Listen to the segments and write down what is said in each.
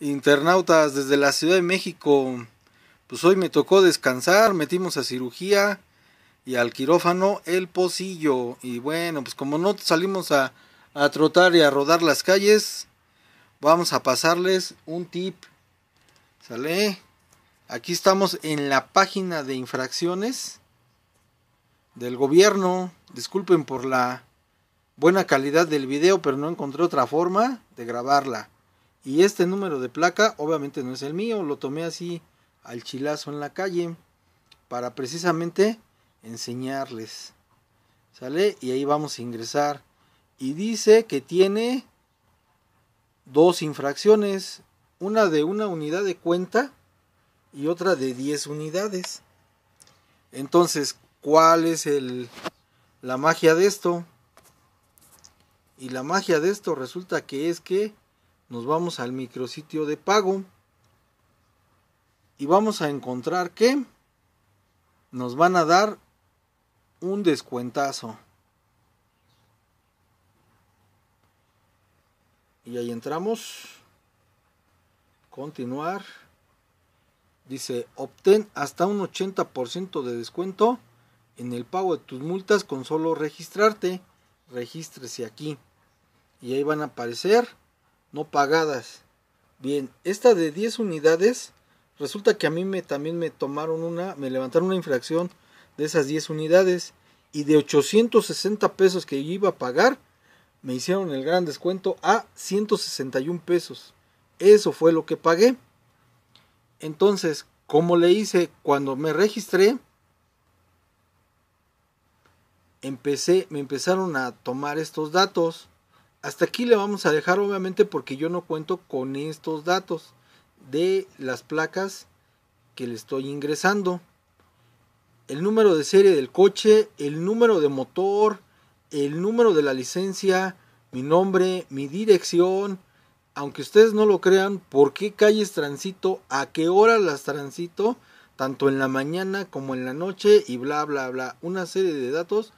internautas desde la Ciudad de México. Pues hoy me tocó descansar, metimos a cirugía y al quirófano el pocillo. Y bueno, pues como no salimos a, a trotar y a rodar las calles, vamos a pasarles un tip. ¿Sale? Aquí estamos en la página de infracciones del gobierno. Disculpen por la buena calidad del video, pero no encontré otra forma de grabarla. Y este número de placa obviamente no es el mío, lo tomé así al chilazo en la calle para precisamente enseñarles. ¿Sale? Y ahí vamos a ingresar. Y dice que tiene dos infracciones, una de una unidad de cuenta y otra de 10 unidades. Entonces, ¿cuál es el, la magia de esto? Y la magia de esto resulta que es que nos vamos al micrositio de pago y vamos a encontrar que nos van a dar un descuentazo. Y ahí entramos. Continuar. Dice, obtén hasta un 80% de descuento en el pago de tus multas con solo registrarte. Regístrese aquí. Y ahí van a aparecer no pagadas. Bien, esta de 10 unidades, resulta que a mí me, también me tomaron una, me levantaron una infracción de esas 10 unidades y de 860 pesos que yo iba a pagar, me hicieron el gran descuento a 161 pesos. Eso fue lo que pagué. Entonces, como le hice cuando me registré, empecé, me empezaron a tomar estos datos hasta aquí le vamos a dejar obviamente porque yo no cuento con estos datos de las placas que le estoy ingresando. El número de serie del coche, el número de motor, el número de la licencia, mi nombre, mi dirección. Aunque ustedes no lo crean, por qué calles transito, a qué hora las transito, tanto en la mañana como en la noche y bla bla bla. Una serie de datos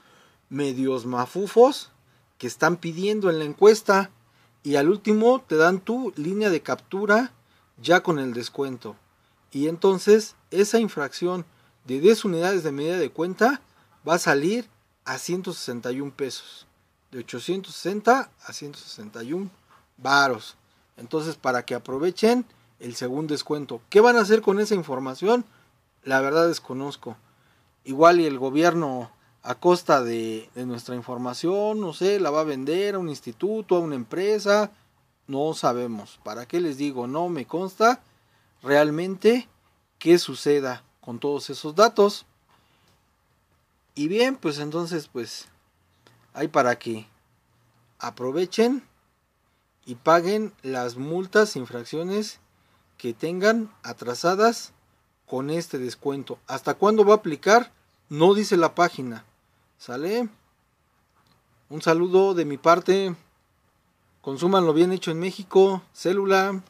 medios mafufos que están pidiendo en la encuesta y al último te dan tu línea de captura ya con el descuento. Y entonces esa infracción de 10 unidades de medida de cuenta va a salir a 161 pesos. De 860 a 161 varos. Entonces para que aprovechen el segundo descuento. ¿Qué van a hacer con esa información? La verdad desconozco. Igual y el gobierno a costa de, nuestra información, no sé, la va a vender a un instituto, a una empresa, no sabemos. ¿Para qué les digo? No me consta realmente qué suceda con todos esos datos. Y bien, pues entonces, pues hay para que aprovechen y paguen las multas, infracciones que tengan atrasadas con este descuento. ¿Hasta cuándo va a aplicar? No dice la página. ¿Sale? Un saludo de mi parte. Consúmanlo bien hecho en México. Célula.